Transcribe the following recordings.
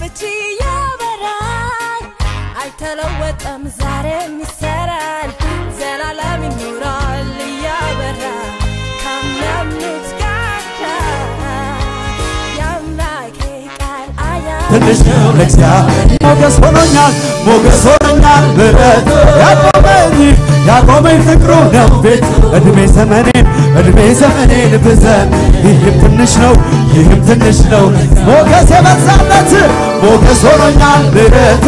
فتشيا بران اي تلوت ام زاري مسران زلالة من نورا اللي يا بران كم نمت قاكا يا ماكي قال ايا تنش نولك زاري موكس ሆኖኛል ሞገስ ሆኖኛል ምረት ያቆመኝ ያቆመኝ ፍቅሩ ነው ቤት እድሜ ዘመኔ እድሜ ዘመኔን ብዘን ይህም ትንሽ ነው ይህም ትንሽ ነው ሞገስ የበዛበት ሞገስ ሆኖኛል ልደቶ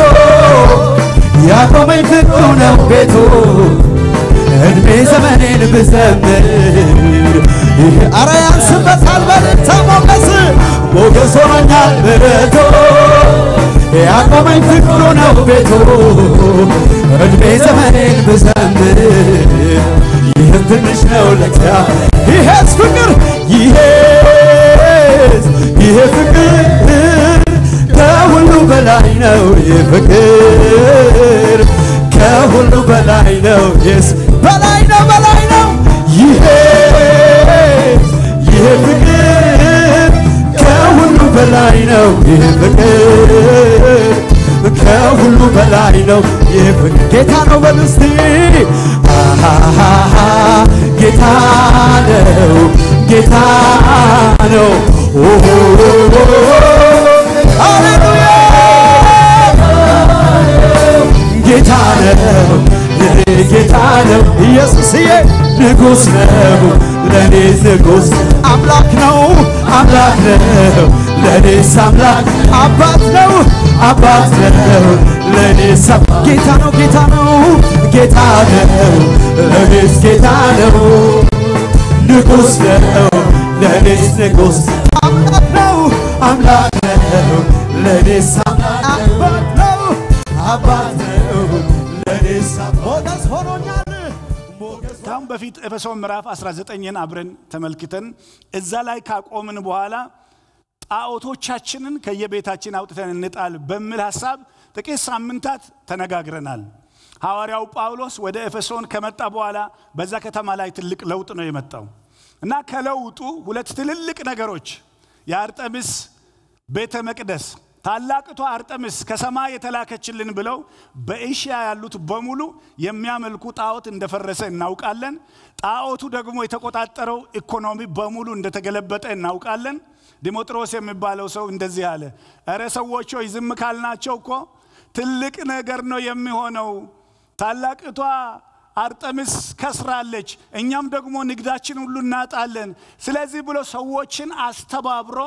ያቆመኝ ፍቅሩ ነው ቤቱ እድሜ ዘመኔን ብዘምር ይህ አረ ያንስበታል በልታ ሞገስ ሞገስ ሆኖኛል ልደቶ ያቆመኝ ፍቅሩ ነው ቤቱ እድሜ ዘመኔን ብዘምር ፍቅር ትንሽ ነው ለካ ይሄስ ፍቅር ይሄስ ይሄ ፍቅር ከሁሉ በላይ ነው ይሄ ፍቅር ከሁሉ በላይ ነው ይስ በላይ ነው በላይ ነው ይሄ ይሄ ፍቅር ከሁሉ በላይ ነው ይሄ ፍቅር ከሁሉ በላይ ነው ይህ ፍቅር ጌታ ነው በልስቲ ጌታ ነው ጌታ ነው ሃሌሉያ ጌታ ነው ጌታ ነው ኢየሱስዬ ንጉሥ ነው ለኔ ንጉሥ አምላክ ነው አምላክ ነው ለእኔስ አምላክ አባት ነው አባት ነው ለእኔስ ጌታ ነው ጌታ ነው ጌታ ነው ለእኔስ ጌታ ነው ንጉስ ነው ለኔስ ንጉስ ነው አምላክ ነው ለኔስ አባት ነው አባት ነው ለኔስ ሞገስ ሆኖኛል። ካሁን በፊት ኤፌሶን ምዕራፍ 19ን አብረን ተመልክተን እዛ ላይ ካቆምን በኋላ ጣዖቶቻችንን ከየቤታችን አውጥተን እንጣል በሚል ሀሳብ ጥቂት ሳምንታት ተነጋግረናል። ሐዋርያው ጳውሎስ ወደ ኤፌሶን ከመጣ በኋላ በዛ ከተማ ላይ ትልቅ ለውጥ ነው የመጣው። እና ከለውጡ ሁለት ትልልቅ ነገሮች የአርጠምስ ቤተ መቅደስ ታላቅቷ አርጠምስ ከሰማይ የተላከችልን ብለው በኤሽያ ያሉት በሙሉ የሚያመልኩ ጣዖት እንደፈረሰ እናውቃለን። ጣዖቱ ደግሞ የተቆጣጠረው ኢኮኖሚ በሙሉ እንደተገለበጠ እናውቃለን። ዲሞጥሮስ የሚባለው ሰው እንደዚህ አለ፣ እረ ሰዎች ይዝም ካልናቸው እኮ ትልቅ ነገር ነው የሚሆነው ታላቅቷ አርጠምስ ከስራለች፣ እኛም ደግሞ ንግዳችን ሁሉ እናጣለን። ስለዚህ ብሎ ሰዎችን አስተባብሮ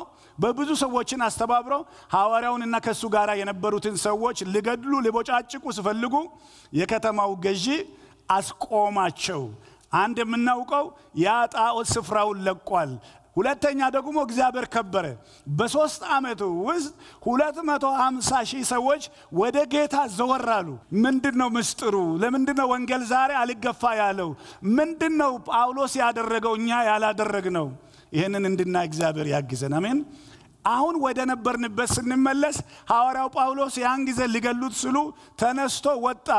በብዙ ሰዎችን አስተባብሮ ሐዋርያውንና ከእሱ ጋር የነበሩትን ሰዎች ሊገድሉ ሊቦጫጭቁ ሲፈልጉ የከተማው ገዢ አስቆማቸው። አንድ የምናውቀው ያ ጣዖት ስፍራውን ለቋል። ሁለተኛ ደግሞ እግዚአብሔር ከበረ። በሶስት ዓመት ውስጥ 250 ሺህ ሰዎች ወደ ጌታ ዘወራሉ። ምንድን ነው ምስጢሩ? ለምንድን ነው ወንጌል ዛሬ አልገፋ ያለው? ምንድን ነው ጳውሎስ ያደረገው እኛ ያላደረግ ነው? ይህንን እንድና እግዚአብሔር ያግዘን። አሜን። አሁን ወደ ነበርንበት ስንመለስ ሐዋርያው ጳውሎስ ያን ጊዜ ሊገሉት ስሉ ተነስቶ ወጣ፣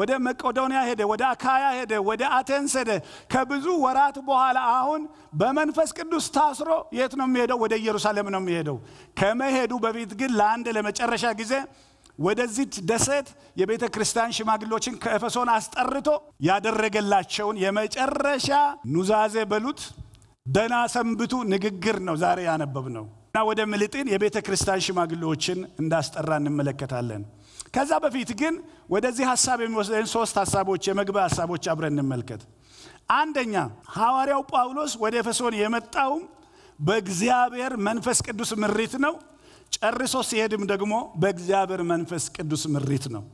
ወደ መቄዶንያ ሄደ፣ ወደ አካያ ሄደ፣ ወደ አቴንስ ሄደ። ከብዙ ወራት በኋላ አሁን በመንፈስ ቅዱስ ታስሮ የት ነው የሚሄደው? ወደ ኢየሩሳሌም ነው የሚሄደው። ከመሄዱ በፊት ግን ለአንድ ለመጨረሻ ጊዜ ወደዚች ደሴት የቤተ ክርስቲያን ሽማግሎችን ከኤፌሶን አስጠርቶ ያደረገላቸውን የመጨረሻ ኑዛዜ በሉት ደና ሰንብቱ ንግግር ነው ዛሬ ያነበብ ነው። እና ወደ ምልጥን የቤተ ክርስቲያን ሽማግሌዎችን እንዳስጠራ እንመለከታለን። ከዛ በፊት ግን ወደዚህ ሀሳብ የሚወስደን ሶስት ሀሳቦች የመግቢያ ሀሳቦች አብረን እንመልከት። አንደኛ ሐዋርያው ጳውሎስ ወደ ኤፌሶን የመጣውም በእግዚአብሔር መንፈስ ቅዱስ ምሪት ነው። ጨርሶ ሲሄድም ደግሞ በእግዚአብሔር መንፈስ ቅዱስ ምሪት ነው።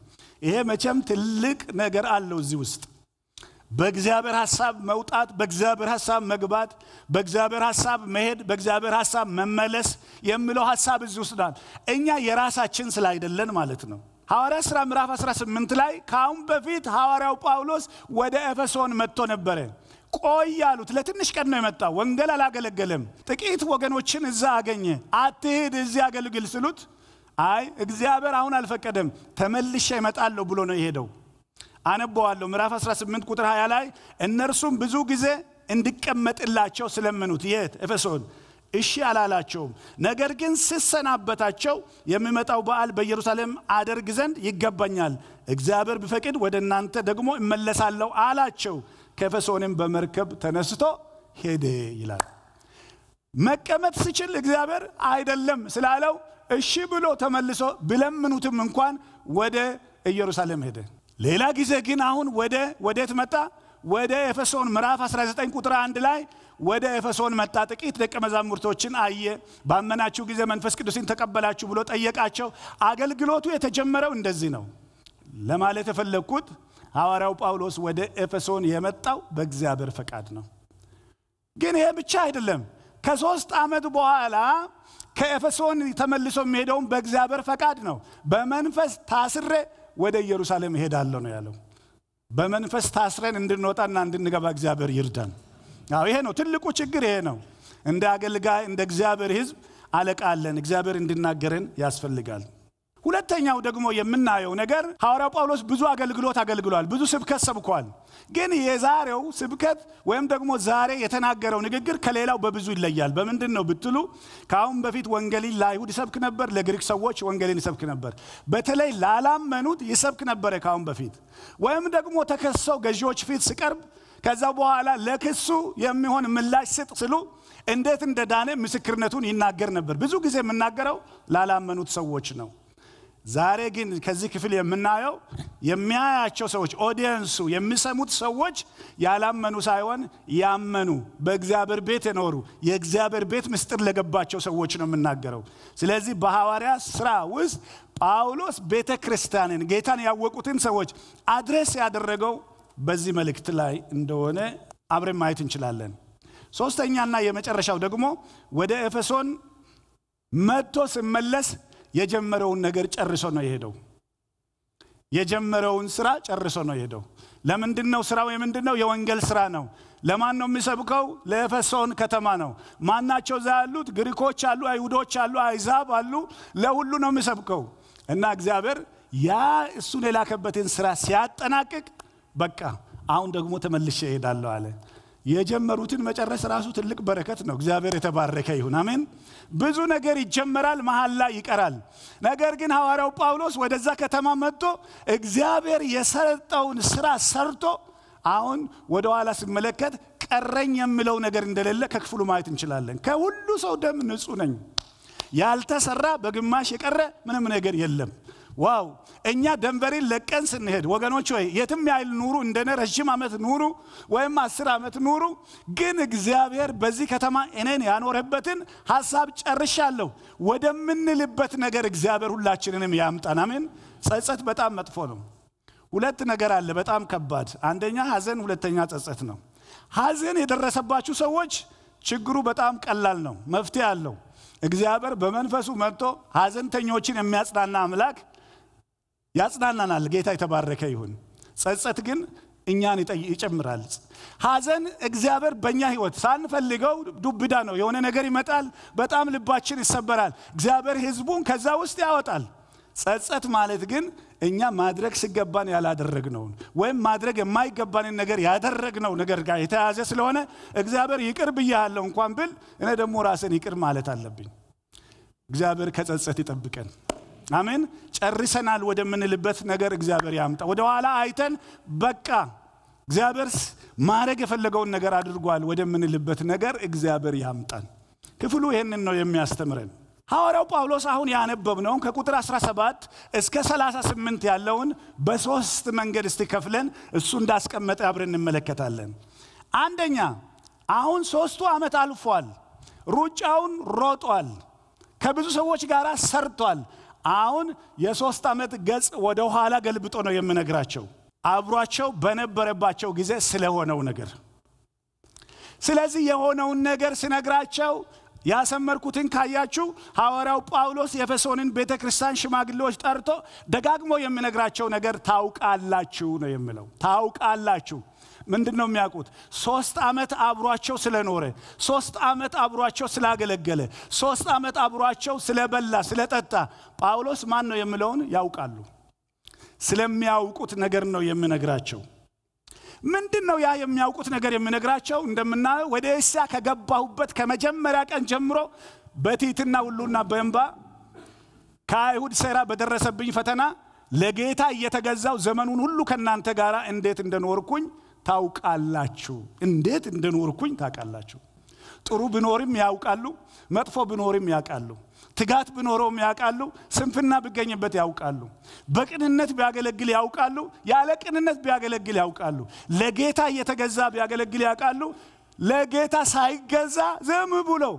ይሄ መቼም ትልቅ ነገር አለው እዚህ ውስጥ በእግዚአብሔር ሐሳብ መውጣት፣ በእግዚአብሔር ሐሳብ መግባት፣ በእግዚአብሔር ሐሳብ መሄድ፣ በእግዚአብሔር ሐሳብ መመለስ የሚለው ሐሳብ እዚህ ውስጥ እኛ የራሳችን ስላይደለን ማለት ነው። ሐዋርያ ሥራ ምዕራፍ 18 ላይ ከአሁን በፊት ሐዋርያው ጳውሎስ ወደ ኤፌሶን መጥቶ ነበረ። ቆይ ያሉት ለትንሽ ቀን ነው የመጣው። ወንጌል አላገለገለም። ጥቂት ወገኖችን እዛ አገኘ። አትሂድ፣ እዚህ አገልግል ስሉት አይ እግዚአብሔር አሁን አልፈቀደም፣ ተመልሼ እመጣለሁ ብሎ ነው የሄደው። አነበዋለሁ ምዕራፍ 18 ቁጥር 20 ላይ እነርሱም ብዙ ጊዜ እንድቀመጥላቸው ስለምኑት የት ኤፌሶን እሺ አላላቸውም ነገር ግን ስሰናበታቸው የሚመጣው በዓል በኢየሩሳሌም አደርግ ዘንድ ይገባኛል እግዚአብሔር ቢፈቅድ ወደ እናንተ ደግሞ እመለሳለሁ አላቸው ከኤፌሶንም በመርከብ ተነስቶ ሄደ ይላል መቀመጥ ሲችል እግዚአብሔር አይደለም ስላለው እሺ ብሎ ተመልሶ ብለምኑትም እንኳን ወደ ኢየሩሳሌም ሄደ ሌላ ጊዜ ግን አሁን ወደ ወዴት መጣ? ወደ ኤፌሶን ምዕራፍ 19 ቁጥር 1 ላይ ወደ ኤፌሶን መጣ። ጥቂት ደቀ መዛሙርቶችን አየ። ባመናችሁ ጊዜ መንፈስ ቅዱስን ተቀበላችሁ ብሎ ጠየቃቸው። አገልግሎቱ የተጀመረው እንደዚህ ነው። ለማለት የፈለግኩት ሐዋርያው ጳውሎስ ወደ ኤፌሶን የመጣው በእግዚአብሔር ፈቃድ ነው። ግን ይሄ ብቻ አይደለም። ከሶስት ዓመት በኋላ ከኤፌሶን ተመልሶ የሚሄደውም በእግዚአብሔር ፈቃድ ነው። በመንፈስ ታስሬ ወደ ኢየሩሳሌም እሄዳለሁ ነው ያለው። በመንፈስ ታስረን እንድንወጣና እንድንገባ እግዚአብሔር ይርዳን። አዎ ይሄ ነው ትልቁ ችግር፣ ይሄ ነው። እንደ አገልጋይ እንደ እግዚአብሔር ህዝብ አለን። እግዚአብሔር እንድናገረን ያስፈልጋል። ሁለተኛው ደግሞ የምናየው ነገር ሐዋርያው ጳውሎስ ብዙ አገልግሎት አገልግሏል፣ ብዙ ስብከት ሰብኳል። ግን የዛሬው ስብከት ወይም ደግሞ ዛሬ የተናገረው ንግግር ከሌላው በብዙ ይለያል። በምንድን ነው ብትሉ፣ ከአሁን በፊት ወንጌልን ለአይሁድ ይሰብክ ነበር፣ ለግሪክ ሰዎች ወንጌልን ይሰብክ ነበር። በተለይ ላላመኑት ይሰብክ ነበረ ከአሁን በፊት ወይም ደግሞ ተከሰው ገዢዎች ፊት ስቀርብ ከዛ በኋላ ለክሱ የሚሆን ምላሽ ስጥ ስሉ እንዴት እንደዳነ ምስክርነቱን ይናገር ነበር። ብዙ ጊዜ የምናገረው ላላመኑት ሰዎች ነው። ዛሬ ግን ከዚህ ክፍል የምናየው የሚያያቸው ሰዎች ኦዲየንሱ፣ የሚሰሙት ሰዎች ያላመኑ ሳይሆን ያመኑ በእግዚአብሔር ቤት የኖሩ የእግዚአብሔር ቤት ምስጢር ለገባቸው ሰዎች ነው የምናገረው። ስለዚህ በሐዋርያ ስራ ውስጥ ጳውሎስ ቤተ ክርስቲያንን ጌታን ያወቁትን ሰዎች አድሬስ ያደረገው በዚህ መልእክት ላይ እንደሆነ አብረን ማየት እንችላለን። ሶስተኛና የመጨረሻው ደግሞ ወደ ኤፌሶን መጥቶ ስመለስ የጀመረውን ነገር ጨርሶ ነው የሄደው። የጀመረውን ስራ ጨርሶ ነው የሄደው። ለምንድን ነው ስራው? የምንድን ነው? የወንጌል ስራ ነው። ለማን ነው የሚሰብከው? ለኤፌሶን ከተማ ነው። ማናቸው እዛ ያሉት? ግሪኮች አሉ፣ አይሁዶች አሉ፣ አይዛብ አሉ። ለሁሉ ነው የሚሰብከው እና እግዚአብሔር ያ እሱን የላከበትን ስራ ሲያጠናቅቅ በቃ አሁን ደግሞ ተመልሼ እሄዳለሁ አለ። የጀመሩትን መጨረስ ራሱ ትልቅ በረከት ነው። እግዚአብሔር የተባረከ ይሁን። አሜን። ብዙ ነገር ይጀመራል፣ መሀል ላይ ይቀራል። ነገር ግን ሐዋርያው ጳውሎስ ወደዛ ከተማ መጥቶ እግዚአብሔር የሰጠውን ስራ ሰርቶ አሁን ወደ ኋላ ስመለከት ቀረኝ የምለው ነገር እንደሌለ ከክፍሉ ማየት እንችላለን። ከሁሉ ሰው ደም ንጹህ ነኝ፣ ያልተሰራ በግማሽ የቀረ ምንም ነገር የለም። ዋው እኛ ደንበሬን ለቀን ስንሄድ ወገኖች ወይ የትም ያህል ኑሩ እንደነ ረዥም ዓመት ኑሩ ወይም አስር ዓመት ኑሩ ግን እግዚአብሔር በዚህ ከተማ እኔን ያኖረበትን ሀሳብ ጨርሻለሁ ወደምንልበት ነገር እግዚአብሔር ሁላችንንም ያምጣን አሜን ጸጸት በጣም መጥፎ ነው ሁለት ነገር አለ በጣም ከባድ አንደኛ ሀዘን ሁለተኛ ጸጸት ነው ሀዘን የደረሰባችሁ ሰዎች ችግሩ በጣም ቀላል ነው መፍትሄ አለው እግዚአብሔር በመንፈሱ መጥቶ ሀዘንተኞችን የሚያጽናና አምላክ ያጽናናናል። ጌታ የተባረከ ይሁን። ጸጸት ግን እኛን ይጨምራል። ሐዘን እግዚአብሔር በእኛ ህይወት ሳንፈልገው ዱብዳ ነው። የሆነ ነገር ይመጣል፣ በጣም ልባችን ይሰበራል። እግዚአብሔር ህዝቡን ከዛ ውስጥ ያወጣል። ጸጸት ማለት ግን እኛ ማድረግ ሲገባን ያላደረግነውን ወይም ማድረግ የማይገባንን ነገር ያደረግነው ነገር ጋር የተያዘ ስለሆነ እግዚአብሔር ይቅር ብያለሁ እንኳን ብል እኔ ደግሞ ራስን ይቅር ማለት አለብኝ። እግዚአብሔር ከጸጸት ይጠብቀን። አሜን። ጨርሰናል ወደምንልበት ነገር እግዚአብሔር ያምጣ። ወደ ኋላ አይተን በቃ እግዚአብሔር ማድረግ የፈለገውን ነገር አድርጓል ወደምንልበት ነገር እግዚአብሔር ያምጣን። ክፍሉ ይህንን ነው የሚያስተምረን። ሐዋርያው ጳውሎስ አሁን ያነበብነውን ከቁጥር 17 እስከ 38 ያለውን በሦስት መንገድ እስቲ ከፍለን እሱ እንዳስቀመጠ አብረን እንመለከታለን። አንደኛ አሁን ሦስቱ ዓመት አልፏል። ሩጫውን ሮጧል። ከብዙ ሰዎች ጋር ሰርቷል። አሁን የሶስት ዓመት ገጽ ወደ ኋላ ገልብጦ ነው የምነግራቸው አብሯቸው በነበረባቸው ጊዜ ስለሆነው ነገር ስለዚህ የሆነውን ነገር ስነግራቸው ያሰመርኩትን ካያችሁ ሐዋርያው ጳውሎስ የፌሶንን ቤተ ክርስቲያን ሽማግሌዎች ጠርቶ ደጋግሞ የምነግራቸው ነገር ታውቃላችሁ ነው የምለው ታውቃላችሁ ምንድን ነው የሚያውቁት? ሶስት ዓመት አብሯቸው ስለኖረ፣ ሶስት ዓመት አብሯቸው ስላገለገለ፣ ሶስት ዓመት አብሯቸው ስለበላ ስለጠጣ ጳውሎስ ማን ነው የምለውን ያውቃሉ። ስለሚያውቁት ነገር ነው የምነግራቸው። ምንድን ነው ያ የሚያውቁት ነገር የምነግራቸው? እንደምናየው ወደ እስያ ከገባሁበት ከመጀመሪያ ቀን ጀምሮ በቲትና ሁሉና በእንባ ከአይሁድ ሴራ በደረሰብኝ ፈተና ለጌታ እየተገዛው ዘመኑን ሁሉ ከእናንተ ጋር እንዴት እንደኖርኩኝ ታውቃላችሁ። እንዴት እንደኖርኩኝ ታውቃላችሁ። ጥሩ ብኖርም ያውቃሉ፣ መጥፎ ብኖርም ያውቃሉ፣ ትጋት ብኖረውም ያውቃሉ፣ ስንፍና ብገኝበት ያውቃሉ፣ በቅንነት ቢያገለግል ያውቃሉ፣ ያለ ቅንነት ቢያገለግል ያውቃሉ፣ ለጌታ እየተገዛ ቢያገለግል ያውቃሉ፣ ለጌታ ሳይገዛ ዝም ብለው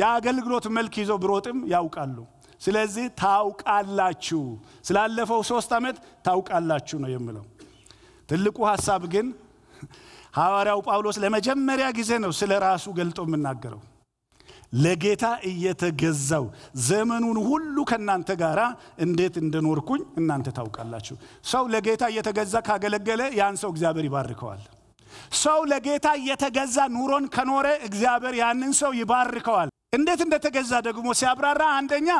የአገልግሎት መልክ ይዞ ብሮጥም ያውቃሉ። ስለዚህ ታውቃላችሁ፣ ስላለፈው ሶስት ዓመት ታውቃላችሁ ነው የምለው። ትልቁ ሀሳብ ግን ሐዋርያው ጳውሎስ ለመጀመሪያ ጊዜ ነው ስለ ራሱ ገልጦ የምናገረው ለጌታ እየተገዛው ዘመኑን ሁሉ ከእናንተ ጋር እንዴት እንደኖርኩኝ እናንተ ታውቃላችሁ ሰው ለጌታ እየተገዛ ካገለገለ ያን ሰው እግዚአብሔር ይባርከዋል ሰው ለጌታ እየተገዛ ኑሮን ከኖረ እግዚአብሔር ያንን ሰው ይባርከዋል እንዴት እንደተገዛ ደግሞ ሲያብራራ አንደኛ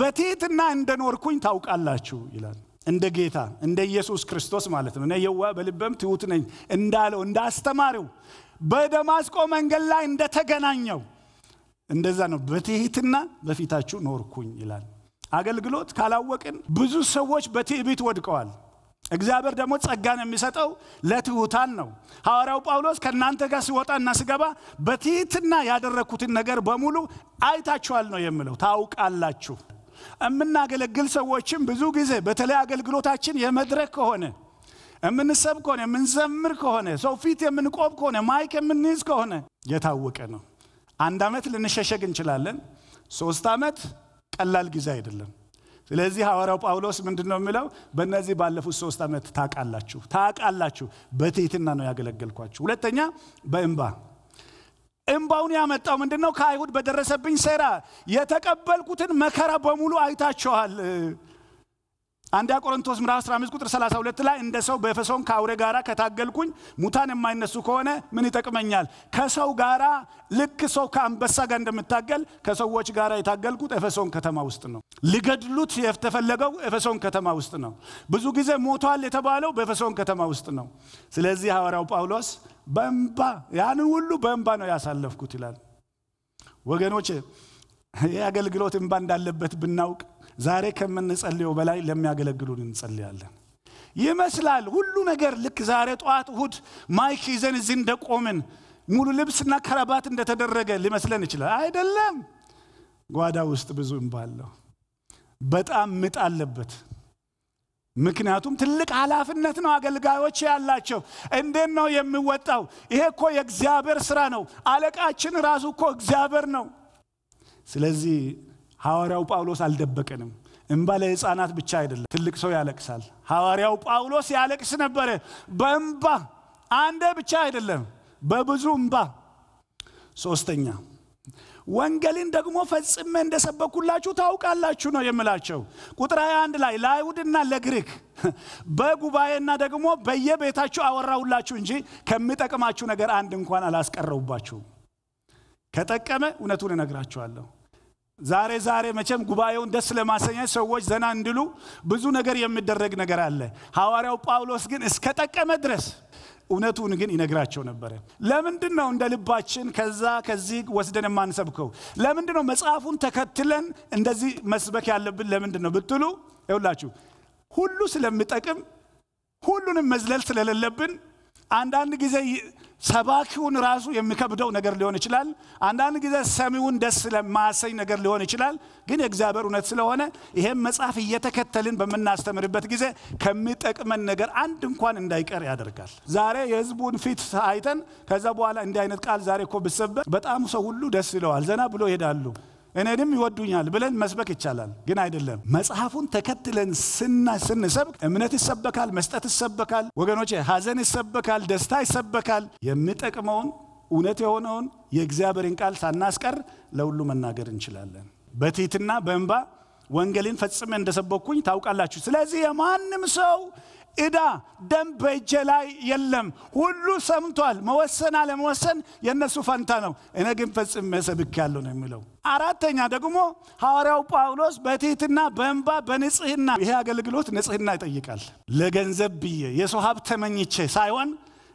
በትህትና እንደኖርኩኝ ታውቃላችሁ ይላል እንደ ጌታ እንደ ኢየሱስ ክርስቶስ ማለት ነው። እኔ የዋ በልበም ትሁት ነኝ እንዳለው እንዳስተማሪው በደማስቆ መንገድ ላይ እንደተገናኘው እንደዛ ነው። በትህትና በፊታችሁ ኖርኩኝ ይላል። አገልግሎት ካላወቅን ብዙ ሰዎች በትዕቢት ወድቀዋል። እግዚአብሔር ደግሞ ጸጋን የሚሰጠው ለትሑታን ነው። ሐዋርያው ጳውሎስ ከእናንተ ጋር ሲወጣና ስገባ በትህትና ያደረግኩትን ነገር በሙሉ አይታችኋል ነው የምለው ታውቃላችሁ። የምናገለግል ሰዎችም ብዙ ጊዜ በተለይ አገልግሎታችን የመድረክ ከሆነ የምንሰብ ከሆነ የምንዘምር ከሆነ ሰው ፊት የምንቆም ከሆነ ማይክ የምንይዝ ከሆነ የታወቀ ነው። አንድ ዓመት ልንሸሸግ እንችላለን። ሶስት ዓመት ቀላል ጊዜ አይደለም። ስለዚህ ሐዋርያው ጳውሎስ ምንድን ነው የሚለው? በእነዚህ ባለፉት ሶስት ዓመት ታቃላችሁ ታቃላችሁ። በትህትና ነው ያገለገልኳችሁ። ሁለተኛ በእንባ እምባውን ያመጣው ምንድን ነው? ከአይሁድ በደረሰብኝ ሴራ የተቀበልኩትን መከራ በሙሉ አይታችኋል። አንዲያ ቆሮንቶስ ምዕራፍ 15 ቁጥር 32 ላይ እንደ ሰው በፈሶን ከአውሬ ጋራ ከታገልኩኝ ሙታን የማይነሱ ከሆነ ምን ይጠቅመኛል? ከሰው ጋራ ልክ ሰው ከአንበሳ ጋር እንደምታገል ከሰዎች ጋራ የታገልኩት ኤፌሶን ከተማ ውስጥ ነው። ሊገድሉት የተፈለገው ኤፌሶን ከተማ ውስጥ ነው። ብዙ ጊዜ ሞቷል የተባለው በኤፌሶን ከተማ ውስጥ ነው። ስለዚህ ሐዋርያው ጳውሎስ በእንባ ያንን ሁሉ በእንባ ነው ያሳለፍኩት ይላል። ወገኖች የአገልግሎት አገልግሎት እንባ እንዳለበት ብናውቅ ዛሬ ከምንጸልየው በላይ ለሚያገለግሉን እንጸልያለን ይመስላል ሁሉ ነገር ልክ ዛሬ ጠዋት እሁድ ማይክ ይዘን እዚህ እንደቆምን ሙሉ ልብስና ከረባት እንደተደረገ ሊመስለን ይችላል አይደለም ጓዳ ውስጥ ብዙ እንባለሁ በጣም ምጥ አለበት ምክንያቱም ትልቅ ኃላፍነት ነው አገልጋዮች ያላቸው እንዴት ነው የሚወጣው ይሄ እኮ የእግዚአብሔር ስራ ነው አለቃችን ራሱ እኮ እግዚአብሔር ነው ስለዚህ ሐዋርያው ጳውሎስ አልደበቀንም። እንባ ለሕፃናት ብቻ አይደለም፣ ትልቅ ሰው ያለቅሳል። ሐዋርያው ጳውሎስ ያለቅስ ነበረ በእንባ አንደ ብቻ አይደለም፣ በብዙ እንባ። ሶስተኛ ወንጌልን ደግሞ ፈጽሜ እንደሰበኩላችሁ ታውቃላችሁ ነው የምላቸው። ቁጥር 21 ላይ ለአይሁድና ለግሪክ በጉባኤና ደግሞ በየቤታችሁ አወራሁላችሁ እንጂ ከሚጠቅማችሁ ነገር አንድ እንኳን አላስቀረውባችሁም። ከጠቀመ እውነቱን እነግራችኋለሁ። ዛሬ ዛሬ መቼም ጉባኤውን ደስ ለማሰኘት ሰዎች ዘና እንድሉ ብዙ ነገር የሚደረግ ነገር አለ። ሐዋርያው ጳውሎስ ግን እስከ ጠቀመ ድረስ እውነቱን ግን ይነግራቸው ነበረ። ለምንድን ነው እንደ ልባችን ከዛ ከዚህ ወስደን የማንሰብከው? ለምንድን ነው መጽሐፉን ተከትለን እንደዚህ መስበክ ያለብን? ለምንድን ነው ብትሉ ይውላችሁ ሁሉ ስለሚጠቅም ሁሉንም መዝለል ስለሌለብን አንዳንድ ጊዜ ሰባኪውን ራሱ የሚከብደው ነገር ሊሆን ይችላል። አንዳንድ ጊዜ ሰሚውን ደስ ለማያሰኝ ነገር ሊሆን ይችላል። ግን የእግዚአብሔር እውነት ስለሆነ ይሄም መጽሐፍ እየተከተልን በምናስተምርበት ጊዜ ከሚጠቅመን ነገር አንድ እንኳን እንዳይቀር ያደርጋል። ዛሬ የህዝቡን ፊት አይተን ከዛ በኋላ እንዲህ አይነት ቃል ዛሬ እኮ ብሰበር በጣም ሰው ሁሉ ደስ ይለዋል፣ ዘና ብሎ ይሄዳሉ። እኔንም ይወዱኛል ብለን መስበክ ይቻላል፣ ግን አይደለም። መጽሐፉን ተከትለን ስንሰብክ እምነት ይሰበካል፣ መስጠት ይሰበካል። ወገኖቼ ሀዘን ይሰበካል፣ ደስታ ይሰበካል። የሚጠቅመውን እውነት የሆነውን የእግዚአብሔርን ቃል ሳናስቀር ለሁሉ መናገር እንችላለን። በትህትና በእንባ ወንጌልን ፈጽሜ እንደሰበኩኝ ታውቃላችሁ። ስለዚህ የማንም ሰው እዳ ደም በእጄ ላይ የለም። ሁሉ ሰምቷል። መወሰን አለመወሰን የእነሱ ፈንታ ነው። እኔ ግን ፈጽሜ ሰብኬያለሁ ነው የሚለው። አራተኛ ደግሞ ሐዋርያው ጳውሎስ በትሕትና በእንባ በንጽህና ይሄ አገልግሎት ንጽህና ይጠይቃል። ለገንዘብ ብዬ የሰው ሀብት ተመኝቼ ሳይሆን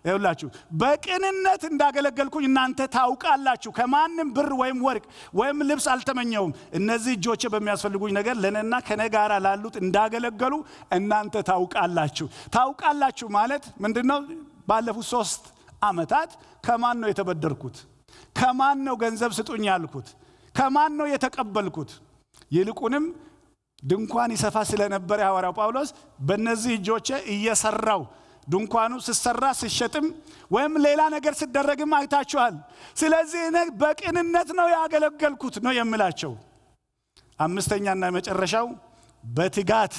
ይኸውላችሁ በቅንነት እንዳገለገልኩኝ እናንተ ታውቃላችሁ። ከማንም ብር ወይም ወርቅ ወይም ልብስ አልተመኘውም። እነዚህ እጆቼ በሚያስፈልጉኝ ነገር ለእኔና ከእኔ ጋር ላሉት እንዳገለገሉ እናንተ ታውቃላችሁ። ታውቃላችሁ ማለት ምንድን ነው? ባለፉት ሶስት ዓመታት ከማን ነው የተበደርኩት? ከማን ነው ገንዘብ ስጡኝ ያልኩት? ከማን ነው የተቀበልኩት? ይልቁንም ድንኳን ይሰፋ ስለነበረ ሐዋርያው ጳውሎስ በእነዚህ እጆቼ እየሰራው ድንኳኑ ስሰራ ስሸጥም ወይም ሌላ ነገር ስደረግም አይታችኋል። ስለዚህ እኔ በቅንነት ነው ያገለገልኩት ነው የምላቸው። አምስተኛና የመጨረሻው በትጋት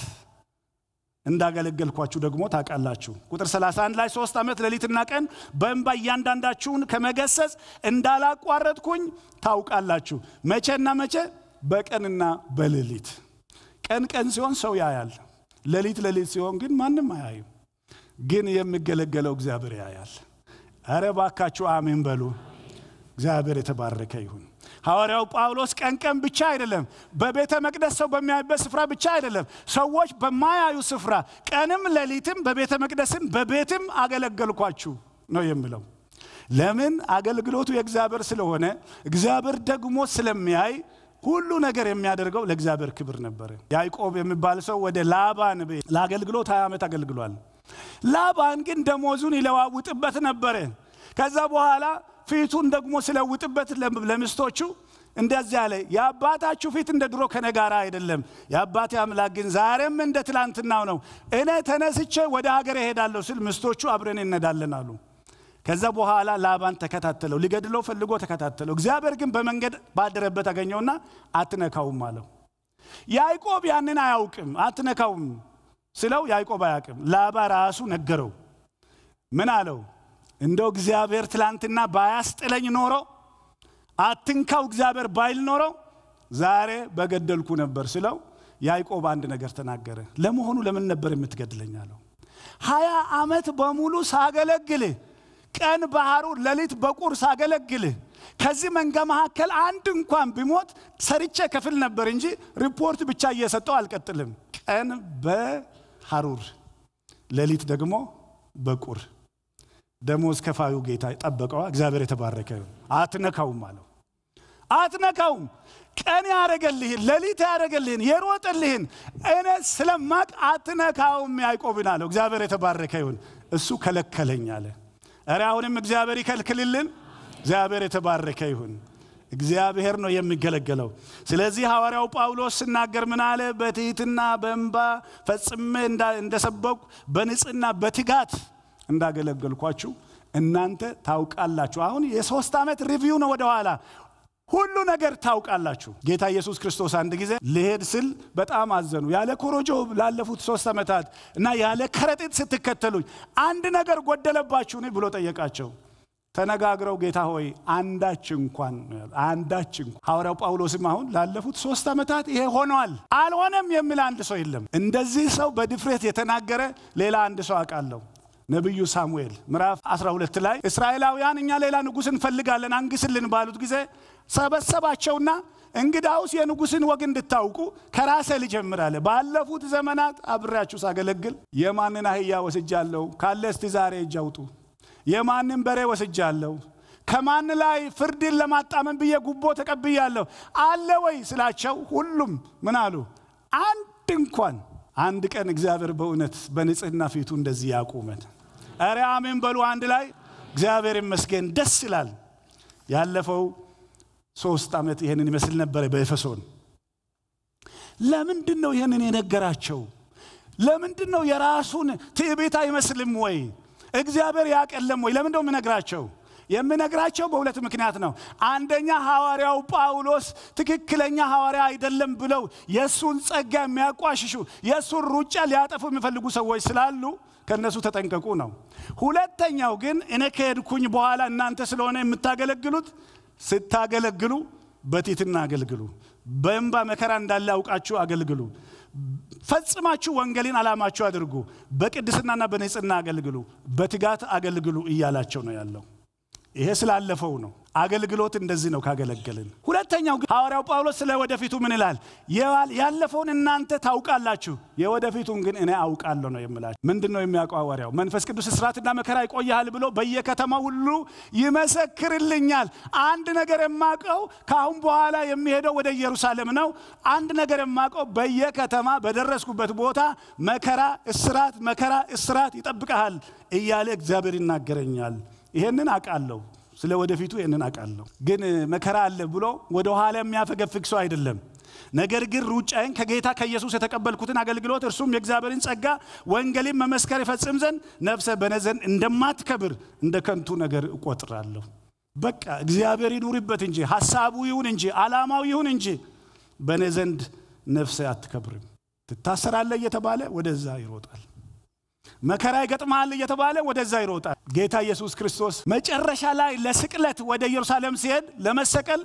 እንዳገለገልኳችሁ ደግሞ ታውቃላችሁ። ቁጥር 31 ላይ ሶስት ዓመት ሌሊትና ቀን በእንባ እያንዳንዳችሁን ከመገሰጽ እንዳላቋረጥኩኝ ታውቃላችሁ። መቼና መቼ? በቀንና በሌሊት። ቀን ቀን ሲሆን ሰው ያያል፣ ሌሊት ሌሊት ሲሆን ግን ማንም አያይም። ግን የሚገለገለው እግዚአብሔር ያያል። አረ ባካችሁ አሜን በሉ። እግዚአብሔር የተባረከ ይሁን። ሐዋርያው ጳውሎስ ቀንቀን ብቻ አይደለም፣ በቤተ መቅደስ ሰው በሚያይበት ስፍራ ብቻ አይደለም፣ ሰዎች በማያዩ ስፍራ ቀንም ሌሊትም በቤተ መቅደስም በቤትም አገለገልኳችሁ ነው የሚለው። ለምን? አገልግሎቱ የእግዚአብሔር ስለሆነ እግዚአብሔር ደግሞ ስለሚያይ ሁሉ ነገር የሚያደርገው ለእግዚአብሔር ክብር ነበረ። ያዕቆብ የሚባል ሰው ወደ ላባን ቤት ለአገልግሎት 20 ዓመት አገልግሏል። ላባን ግን ደሞዙን ይለዋውጥበት ነበረ። ከዛ በኋላ ፊቱን ደግሞ ስለውጥበት ለምስቶቹ እንደዚያ አለ፣ የአባታችሁ ፊት እንደ ድሮ ከነ ጋር አይደለም። የአባቴ አምላክ ግን ዛሬም እንደ ትላንትናው ነው። እኔ ተነስቼ ወደ ሀገር እሄዳለሁ ስል ምስቶቹ አብረን እነዳለን አሉ። ከዛ በኋላ ላባን ተከታተለው፣ ሊገድለው ፈልጎ ተከታተለው። እግዚአብሔር ግን በመንገድ ባደረበት አገኘውና አትነካውም አለው። ያዕቆብ ያንን አያውቅም፣ አትነካውም ስለው ያዕቆብ አያቅም። ላባ ራሱ ነገረው። ምን አለው? እንደው እግዚአብሔር ትላንትና ባያስጥለኝ ኖሮ አትንካው እግዚአብሔር ባይል ኖሮ ዛሬ በገደልኩ ነበር ስለው ያዕቆብ አንድ ነገር ተናገረ። ለመሆኑ ለምን ነበር የምትገድለኝ አለው። ሀያ ዓመት በሙሉ ሳገለግል ቀን ባህሩ ሌሊት በቁር ሳገለግል ከዚህ መንጋ መካከል አንድ እንኳን ቢሞት ሰርቼ ከፍል ነበር እንጂ ሪፖርት ብቻ እየሰጠው አልቀጥልም። ቀን በ ሐሩር፣ ሌሊት ደግሞ በቁር። ደሞዝ ከፋዩ ጌታ ጠበቀዋ። እግዚአብሔር የተባረከ አትነካውም አለው። አትነካውም። ቀን ያደረገልህን ሌሊት ያደረገልህን የሮጥልህን እኔ ስለማቅ አትነካውም ያይቆብን አለው። እግዚአብሔር የተባረከ ይሁን። እሱ ከለከለኝ አለ። እረ አሁንም እግዚአብሔር ይከልክልልን። እግዚአብሔር የተባረከ ይሁን። እግዚአብሔር ነው የሚገለገለው። ስለዚህ ሐዋርያው ጳውሎስ ስናገር ምን አለ? በትህትና በእንባ ፈጽሜ እንደሰበኩ በንጽህና በትጋት እንዳገለገልኳችሁ እናንተ ታውቃላችሁ። አሁን የሶስት ዓመት ሪቪው ነው ወደኋላ ሁሉ ነገር ታውቃላችሁ። ጌታ ኢየሱስ ክርስቶስ አንድ ጊዜ ልሄድ ስል በጣም አዘኑ። ያለ ኮሮጆ ላለፉት ሶስት ዓመታት እና ያለ ከረጢት ስትከተሉኝ አንድ ነገር ጎደለባችሁ ብሎ ጠየቃቸው። ተነጋግረው ጌታ ሆይ አንዳች እንኳን አንዳች እንኳን ሐዋርያው ጳውሎስም አሁን ላለፉት ሶስት ዓመታት ይሄ ሆኗል አልሆነም የሚል አንድ ሰው የለም እንደዚህ ሰው በድፍረት የተናገረ ሌላ አንድ ሰው አውቃለሁ ነቢዩ ሳሙኤል ምዕራፍ 12 ላይ እስራኤላውያን እኛ ሌላ ንጉሥ እንፈልጋለን አንግስልን ባሉት ጊዜ ሰበሰባቸውና እንግዳውስ የንጉሥን ወግ እንድታውቁ ከራሴ ልጀምራለ ባለፉት ዘመናት አብሬያችሁ ሳገለግል የማንን አህያ ወስጃለሁ? ካለ እስቲ ዛሬ እጅ አውጡ። የማንም በሬ ወስጃለሁ፣ ከማን ላይ ፍርድን ለማጣመን ብዬ ጉቦ ተቀብያለሁ አለ ወይ ስላቸው፣ ሁሉም ምን አሉ? አንድ እንኳን አንድ ቀን እግዚአብሔር በእውነት በንጽህና ፊቱ እንደዚህ ያቁመን። እረ አሜን በሉ አንድ ላይ። እግዚአብሔር ይመስገን፣ ደስ ይላል። ያለፈው ሶስት ዓመት ይህንን ይመስል ነበረ በኤፌሶን። ለምንድን ነው ይህንን የነገራቸው? ለምንድን ነው የራሱን ትዕቢት አይመስልም ወይ? እግዚአብሔር ያቀለም ወይ? ለምን ደው የምነግራቸው የምነግራቸው በሁለት ምክንያት ነው። አንደኛ ሐዋርያው ጳውሎስ ትክክለኛ ሐዋርያ አይደለም ብለው የእሱን ጸጋ የሚያቋሽሹ የእሱን ሩጫ ሊያጠፉ የሚፈልጉ ሰዎች ስላሉ ከእነሱ ተጠንቀቁ ነው። ሁለተኛው ግን እኔ ከሄድኩኝ በኋላ እናንተ ስለሆነ የምታገለግሉት ስታገለግሉ በቲትና አገልግሉ፣ በእንባ መከራ እንዳለ አውቃችሁ አገልግሉ። ፈጽማችሁ ወንጌልን አላማችሁ አድርጉ፣ በቅድስናና በንጽህና አገልግሉ፣ በትጋት አገልግሉ እያላቸው ነው ያለው። ይሄ ስላለፈው ነው። አገልግሎት እንደዚህ ነው ካገለገልን። ሁለተኛው ሐዋርያው ጳውሎስ ስለ ወደፊቱ ምን ይላል? ያለፈውን እናንተ ታውቃላችሁ፣ የወደፊቱን ግን እኔ አውቃለሁ ነው የምላችሁ። ምንድን ነው የሚያውቀው ሐዋርያው? መንፈስ ቅዱስ እስራትና መከራ ይቆያል ብሎ በየከተማው ሁሉ ይመሰክርልኛል። አንድ ነገር የማውቀው ከአሁን በኋላ የሚሄደው ወደ ኢየሩሳሌም ነው። አንድ ነገር የማውቀው በየከተማ በደረስኩበት ቦታ መከራ፣ እስራት፣ መከራ፣ እስራት ይጠብቀሃል እያለ እግዚአብሔር ይናገረኛል። ይሄንን አውቃለሁ። ስለ ወደፊቱ ይህንን አውቃለሁ። ግን መከራ አለ ብሎ ወደ ኋላ የሚያፈገፍግ ሰው አይደለም። ነገር ግን ሩጫን ከጌታ ከኢየሱስ የተቀበልኩትን አገልግሎት እርሱም የእግዚአብሔርን ጸጋ ወንጌልን መመስከር ይፈጽም ዘንድ ነፍሰ በነዘን እንደማትከብር እንደ ከንቱ ነገር እቆጥራለሁ። በቃ እግዚአብሔር ይኑርበት እንጂ ሀሳቡ ይሁን እንጂ አላማው ይሁን እንጂ በእኔ ዘንድ ነፍሰ አትከብርም። ትታሰራለ እየተባለ ወደዛ ይሮጣል። መከራ ይገጥመሃል እየተባለ ወደዛ ይሮጣል። ጌታ ኢየሱስ ክርስቶስ መጨረሻ ላይ ለስቅለት ወደ ኢየሩሳሌም ሲሄድ ለመሰቀል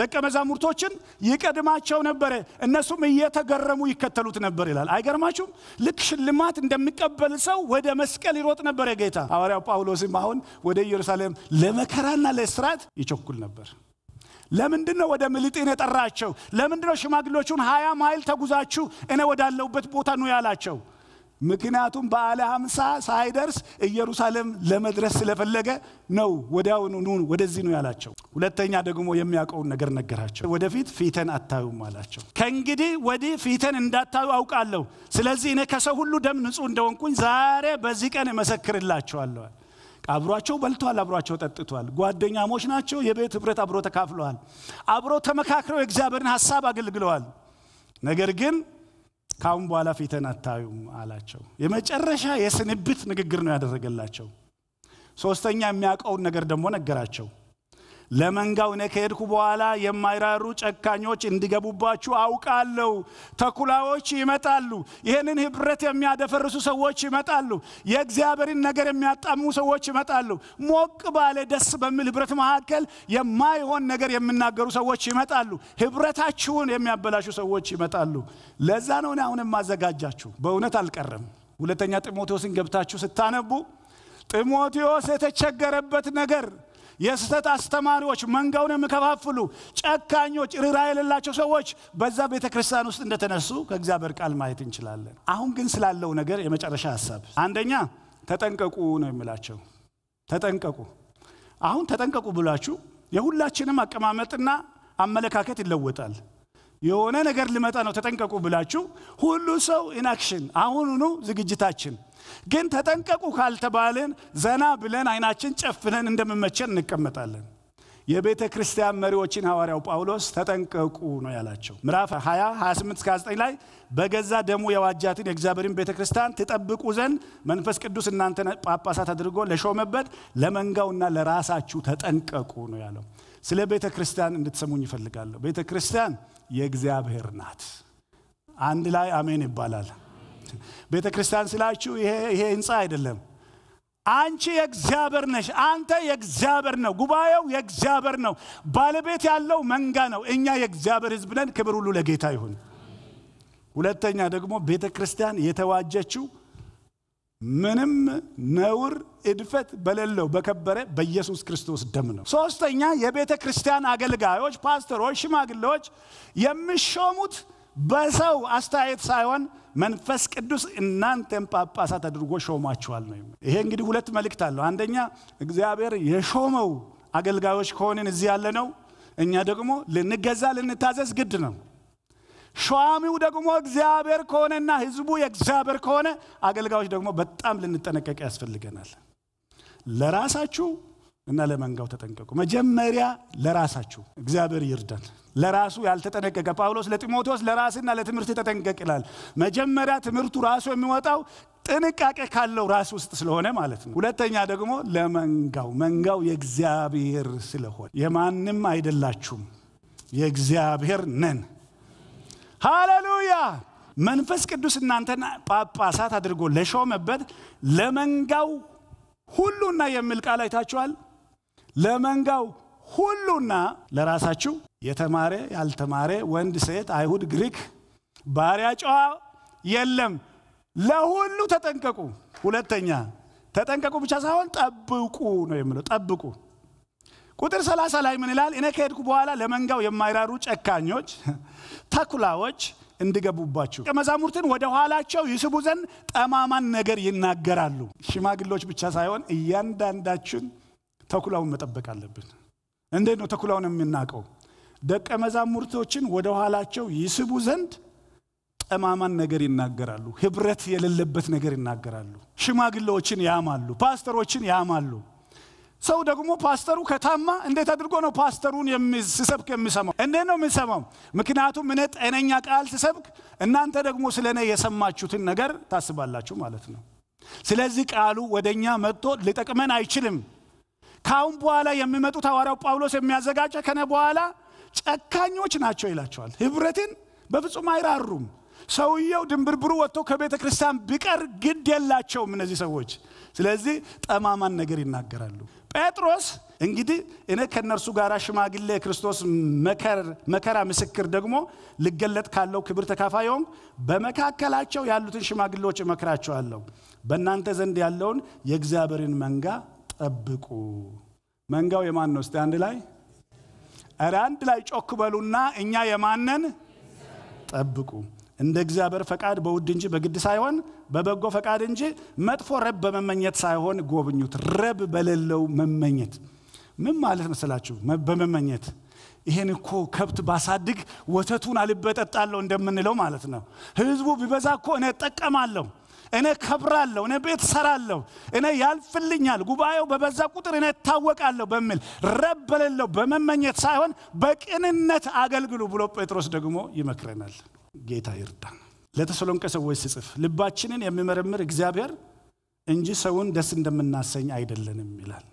ደቀ መዛሙርቶችን ይቀድማቸው ነበረ፣ እነሱም እየተገረሙ ይከተሉት ነበር ይላል። አይገርማችሁም? ልክ ሽልማት እንደሚቀበል ሰው ወደ መስቀል ይሮጥ ነበረ ጌታ። ሐዋርያው ጳውሎስም አሁን ወደ ኢየሩሳሌም ለመከራና ለስራት ይቸኩል ነበር። ለምንድን ነው ወደ ምልጤን የጠራቸው? ለምንድን ነው ሽማግሌዎቹን ሀያ ማይል ተጉዛችሁ እኔ ወዳለሁበት ቦታ ኑ ያላቸው? ምክንያቱም በዓለ ሀምሳ ሳይደርስ ኢየሩሳሌም ለመድረስ ስለፈለገ ነው። ወዲያውኑ ወደዚህ ነው ያላቸው። ሁለተኛ ደግሞ የሚያውቀውን ነገር ነገራቸው። ወደፊት ፊተን አታዩም አላቸው። ከእንግዲህ ወዲህ ፊተን እንዳታዩ አውቃለሁ። ስለዚህ እኔ ከሰው ሁሉ ደም ንጹህ እንደሆንኩኝ ዛሬ በዚህ ቀን እመሰክርላቸዋለዋል። አብሯቸው በልቷል፣ አብሯቸው ጠጥቷል፣ ጓደኛሞች ናቸው። የቤት ህብረት አብሮ ተካፍለዋል፣ አብሮ ተመካክረው የእግዚአብሔርን ሀሳብ አገልግለዋል። ነገር ግን ከአሁን በኋላ ፊትን አታዩም አላቸው። የመጨረሻ የስንብት ንግግር ነው ያደረገላቸው። ሶስተኛ የሚያውቀውን ነገር ደግሞ ነገራቸው። ለመንጋው እኔ ከሄድኩ በኋላ የማይራሩ ጨካኞች እንዲገቡባችሁ አውቃለሁ። ተኩላዎች ይመጣሉ። ይህንን ህብረት የሚያደፈርሱ ሰዎች ይመጣሉ። የእግዚአብሔርን ነገር የሚያጣሙ ሰዎች ይመጣሉ። ሞቅ ባለ ደስ በሚል ህብረት መካከል የማይሆን ነገር የሚናገሩ ሰዎች ይመጣሉ። ህብረታችሁን የሚያበላሹ ሰዎች ይመጣሉ። ለዛ ነው እኔ አሁን የማዘጋጃችሁ። በእውነት አልቀረም። ሁለተኛ ጢሞቴዎስን ገብታችሁ ስታነቡ ጢሞቴዎስ የተቸገረበት ነገር የስህተት አስተማሪዎች፣ መንጋውን የሚከፋፍሉ ጨካኞች፣ ርራ የሌላቸው ሰዎች በዛ ቤተ ክርስቲያን ውስጥ እንደተነሱ ከእግዚአብሔር ቃል ማየት እንችላለን። አሁን ግን ስላለው ነገር የመጨረሻ ሀሳብ አንደኛ ተጠንቀቁ ነው የሚላቸው። ተጠንቀቁ። አሁን ተጠንቀቁ ብላችሁ የሁላችንም አቀማመጥና አመለካከት ይለወጣል። የሆነ ነገር ሊመጣ ነው ተጠንቀቁ ብላችሁ ሁሉ ሰው ኢናክሽን አሁኑኑ ዝግጅታችን ግን ተጠንቀቁ ካልተባልን ዘና ብለን አይናችን ጨፍነን እንደምመቸን እንቀመጣለን። የቤተ ክርስቲያን መሪዎችን ሐዋርያው ጳውሎስ ተጠንቀቁ ነው ያላቸው። ምዕራፍ 20 28 29 ላይ በገዛ ደሙ የዋጃትን የእግዚአብሔርን ቤተ ክርስቲያን ትጠብቁ ዘንድ መንፈስ ቅዱስ እናንተ ጳጳሳት አድርጎ ለሾመበት ለመንጋውና ለራሳችሁ ተጠንቀቁ ነው ያለው። ስለ ቤተ ክርስቲያን እንድትሰሙኝ ይፈልጋለሁ። ቤተ ክርስቲያን የእግዚአብሔር ናት። አንድ ላይ አሜን ይባላል። ቤተ ክርስቲያን ስላችሁ ይሄ ህንፃ አይደለም። አንቺ የእግዚአብሔር ነሽ። አንተ የእግዚአብሔር ነው። ጉባኤው የእግዚአብሔር ነው። ባለቤት ያለው መንጋ ነው። እኛ የእግዚአብሔር ህዝብ ነን። ክብር ሁሉ ለጌታ ይሁን። ሁለተኛ ደግሞ ቤተ ክርስቲያን የተዋጀችው ምንም ነውር እድፈት በሌለው በከበረ በኢየሱስ ክርስቶስ ደም ነው። ሶስተኛ የቤተ ክርስቲያን አገልጋዮች፣ ፓስተሮች፣ ሽማግሌዎች የሚሾሙት በሰው አስተያየት ሳይሆን መንፈስ ቅዱስ እናንተን ጳጳሳት አድርጎ ሾሟችኋል ነው። ይሄ እንግዲህ ሁለት መልእክት አለው። አንደኛ እግዚአብሔር የሾመው አገልጋዮች ከሆንን እዚህ ያለ ነው። እኛ ደግሞ ልንገዛ ልንታዘዝ ግድ ነው። ሿሚው ደግሞ እግዚአብሔር ከሆነና ህዝቡ የእግዚአብሔር ከሆነ አገልጋዮች ደግሞ በጣም ልንጠነቀቅ ያስፈልገናል። ለራሳችሁ እና ለመንጋው ተጠንቀቁ። መጀመሪያ ለራሳችሁ እግዚአብሔር ይርዳን። ለራሱ ያልተጠነቀቀ ጳውሎስ ለጢሞቴዎስ ለራስና ለትምህርት ተጠንቀቅ ይላል። መጀመሪያ ትምህርቱ ራሱ የሚወጣው ጥንቃቄ ካለው ራስ ውስጥ ስለሆነ ማለት ነው። ሁለተኛ ደግሞ ለመንጋው መንጋው የእግዚአብሔር ስለሆነ የማንም አይደላችሁም፣ የእግዚአብሔር ነን። ሃሌሉያ! መንፈስ ቅዱስ እናንተን ጳጳሳት አድርጎ ለሾመበት ለመንጋው ሁሉና የሚል ቃል አይታችኋል። ለመንጋው ሁሉና ለራሳችሁ የተማረ ያልተማረ፣ ወንድ ሴት፣ አይሁድ ግሪክ፣ ባሪያ ጨዋ የለም። ለሁሉ ተጠንቀቁ። ሁለተኛ ተጠንቀቁ ብቻ ሳይሆን ጠብቁ ነው የምለው። ጠብቁ። ቁጥር 30 ላይ ምን ይላል? እኔ ከሄድኩ በኋላ ለመንጋው የማይራሩ ጨካኞች ተኩላዎች እንዲገቡባችሁ መዛሙርትን ወደ ኋላቸው ይስቡ ዘንድ ጠማማን ነገር ይናገራሉ። ሽማግሎች ብቻ ሳይሆን እያንዳንዳችን ተኩላውን መጠበቅ አለብን። እንዴት ነው ተኩላውን የምናውቀው? ደቀ መዛሙርቶችን ወደ ኋላቸው ይስቡ ዘንድ ጠማማን ነገር ይናገራሉ። ህብረት የሌለበት ነገር ይናገራሉ። ሽማግሌዎችን ያማሉ፣ ፓስተሮችን ያማሉ። ሰው ደግሞ ፓስተሩ ከታማ እንዴት አድርጎ ነው ፓስተሩን ስሰብክ የሚሰማው? እንዴት ነው የምንሰማው? ምክንያቱም እኔ ጤነኛ ቃል ስሰብክ እናንተ ደግሞ ስለ እኔ የሰማችሁትን ነገር ታስባላችሁ ማለት ነው። ስለዚህ ቃሉ ወደ እኛ መጥቶ ሊጠቅመን አይችልም። ከአሁን በኋላ የሚመጡት ሐዋርያው ጳውሎስ የሚያዘጋጀ ከነ በኋላ ጨካኞች ናቸው ይላቸዋል። ህብረትን በፍጹም አይራሩም። ሰውየው ድንብርብሩ ወጥቶ ከቤተ ክርስቲያን ቢቀር ግድ የላቸውም እነዚህ ሰዎች። ስለዚህ ጠማማን ነገር ይናገራሉ። ጴጥሮስ እንግዲህ እኔ ከእነርሱ ጋር ሽማግሌ የክርስቶስ መከራ ምስክር ደግሞ ልገለጥ ካለው ክብር ተካፋዮም በመካከላቸው ያሉትን ሽማግሌዎች እመክራቸዋለሁ። በእናንተ ዘንድ ያለውን የእግዚአብሔርን መንጋ ጠብቁ። መንጋው የማን ነው? እስቲ አንድ ላይ እረ አንድ ላይ ጮክ በሉና እኛ የማነን ጠብቁ እንደ እግዚአብሔር ፈቃድ በውድ እንጂ በግድ ሳይሆን በበጎ ፈቃድ እንጂ መጥፎ ረብ በመመኘት ሳይሆን ጎብኙት ረብ በሌለው መመኘት ምን ማለት መስላችሁ በመመኘት ይሄን እኮ ከብት ባሳድግ ወተቱን አልበጠጣለሁ እንደምንለው ማለት ነው ህዝቡ ቢበዛ እኮ እኔ እጠቀማለሁ እኔ ከብራለሁ፣ እኔ ቤት ሰራለሁ፣ እኔ ያልፍልኛል፣ ጉባኤው በበዛ ቁጥር እኔ እታወቃለሁ በሚል ረብ በሌለው በመመኘት ሳይሆን በቅንነት አገልግሉ ብሎ ጴጥሮስ ደግሞ ይመክረናል። ጌታ ይርዳን። ለተሰሎንቄ ሰዎች ስጽፍ ልባችንን የሚመረምር እግዚአብሔር እንጂ ሰውን ደስ እንደምናሰኝ አይደለንም ይላል።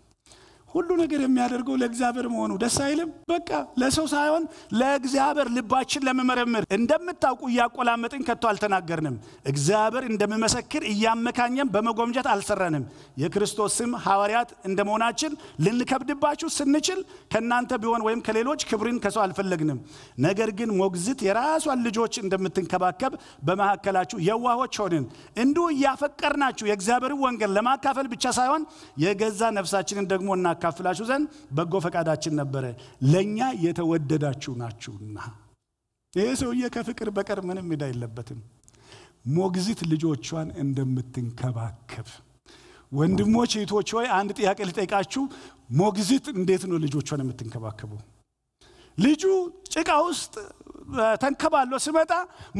ሁሉ ነገር የሚያደርገው ለእግዚአብሔር መሆኑ ደስ አይልም? በቃ ለሰው ሳይሆን ለእግዚአብሔር ልባችን ለመመረምር እንደምታውቁ እያቆላመጥን ከቶ አልተናገርንም። እግዚአብሔር እንደሚመሰክር እያመካኘን በመጎምጀት አልሰራንም። የክርስቶስ ስም ሐዋርያት እንደመሆናችን ልንከብድባችሁ ስንችል ከእናንተ ቢሆን ወይም ከሌሎች ክብርን ከሰው አልፈለግንም። ነገር ግን ሞግዚት የራሷን ልጆች እንደምትንከባከብ በመካከላችሁ የዋሆች ሆንን። እንዲሁ እያፈቀርናችሁ የእግዚአብሔርን ወንጌል ለማካፈል ብቻ ሳይሆን የገዛ ነፍሳችንን ደግሞ እናካ እናካፍላችሁ ዘንድ በጎ ፈቃዳችን ነበረ ለእኛ የተወደዳችሁ ናችሁና ይህ ሰውዬ ከፍቅር በቀር ምንም ዕዳ የለበትም ሞግዚት ልጆቿን እንደምትንከባከብ ወንድሞች እህቶች ሆይ አንድ ጥያቄ ልጠይቃችሁ ሞግዚት እንዴት ነው ልጆቿን የምትንከባከቡ ልጁ ጭቃ ውስጥ ተንከባሎ ስመጣ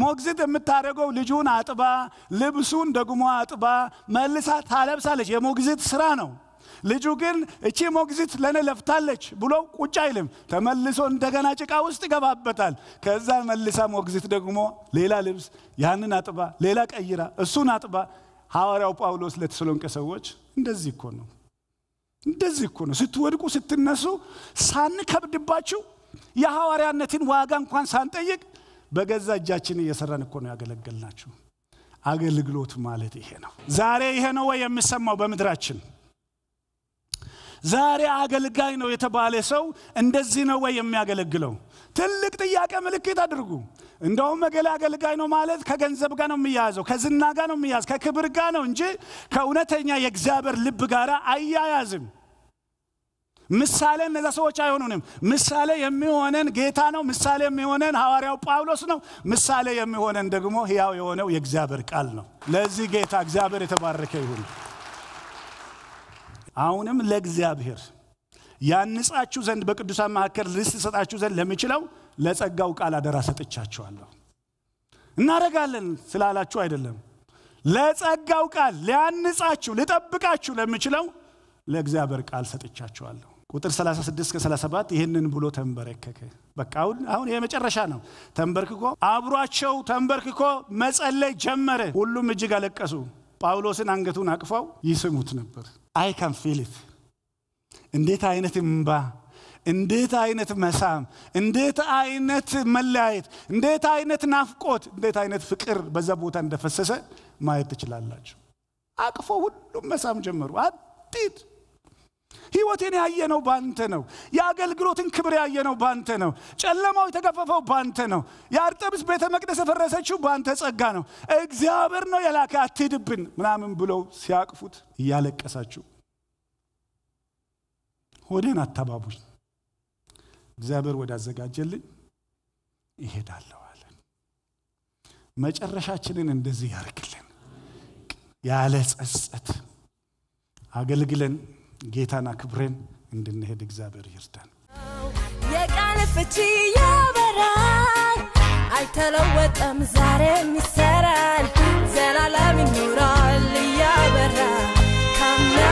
ሞግዚት የምታደርገው ልጁን አጥባ ልብሱን ደግሞ አጥባ መልሳ ታለብሳለች የሞግዚት ስራ ነው ልጁ ግን እቺ ሞግዚት ለእኔ ለፍታለች ብሎ ቁጭ አይልም። ተመልሶ እንደገና ጭቃ ውስጥ ይገባበታል። ከዛ መልሳ ሞግዚት ደግሞ ሌላ ልብስ ያንን አጥባ፣ ሌላ ቀይራ፣ እሱን አጥባ። ሐዋርያው ጳውሎስ ለተሰሎንቄ ሰዎች እንደዚህ እኮ ነው፣ እንደዚህ እኮ ነው። ስትወድቁ ስትነሱ ሳንከብድባችሁ የሐዋርያነትን ዋጋ እንኳን ሳንጠይቅ በገዛ እጃችን እየሰራን እኮ ነው ያገለገልናችሁ። አገልግሎት ማለት ይሄ ነው። ዛሬ ይሄ ነው ወይ የምሰማው በምድራችን? ዛሬ አገልጋይ ነው የተባለ ሰው እንደዚህ ነው ወይ የሚያገለግለው? ትልቅ ጥያቄ ምልክት አድርጉ። እንደውም መገሌ አገልጋይ ነው ማለት ከገንዘብ ጋር ነው የሚያያዘው፣ ከዝና ጋር ነው የሚያያዝ፣ ከክብር ጋር ነው እንጂ ከእውነተኛ የእግዚአብሔር ልብ ጋር አያያዝም። ምሳሌ እነዛ ሰዎች አይሆኑንም። ምሳሌ የሚሆነን ጌታ ነው። ምሳሌ የሚሆነን ሐዋርያው ጳውሎስ ነው። ምሳሌ የሚሆነን ደግሞ ሕያው የሆነው የእግዚአብሔር ቃል ነው። ለዚህ ጌታ እግዚአብሔር የተባረከ ይሁን። አሁንም ለእግዚአብሔር ያንጻችሁ ዘንድ በቅዱሳን መካከል ርስት ሰጣችሁ ዘንድ ለምችለው ለጸጋው ቃል አደራ ሰጥቻችኋለሁ። እናደረጋለን ስላላችሁ አይደለም፣ ለጸጋው ቃል ሊያንጻችሁ ልጠብቃችሁ ለምችለው ለእግዚአብሔር ቃል ሰጥቻችኋለሁ። ቁጥር 36 ከ37 ይህንን ብሎ ተንበረከከ። በቃ አሁን አሁን የመጨረሻ ነው። ተንበርክኮ አብሯቸው ተንበርክኮ መጸለይ ጀመረ። ሁሉም እጅግ አለቀሱ። ጳውሎስን አንገቱን አቅፈው ይስሙት ነበር። አይ ካን ፊልት እንዴት አይነት እምባ እንዴት አይነት መሳም፣ እንዴት አይነት መለያየት፣ እንዴት አይነት ናፍቆት፣ እንዴት አይነት ፍቅር በዛ ቦታ እንደፈሰሰ ማየት ትችላላችሁ። አቅፎ ሁሉም መሳም ጀመሩ። አዲድ ህይወቴን ያየነው ባንተ ነው። የአገልግሎትን ክብር ያየነው ባንተ ነው። ጨለማው የተገፈፈው ባንተ ነው። የአርጠብስ ቤተ መቅደስ የፈረሰችው ባንተ ጸጋ ነው። እግዚአብሔር ነው የላከ አትሄድብን ምናምን ብለው ሲያቅፉት እያለቀሳችሁ ሆዴን አታባቡኝ፣ እግዚአብሔር ወዳዘጋጀልኝ ይሄዳለሁ አለ። መጨረሻችንን እንደዚህ ያርግልን፣ ያለ ጸጸት አገልግለን ጌታን አክብረን እንድንሄድ እግዚአብሔር ይርዳን። የቃል ፍቺ ያበራል፣ አይተለወጠም፣ ዛሬም ይሰራል፣ ዘላለም ይኖራል።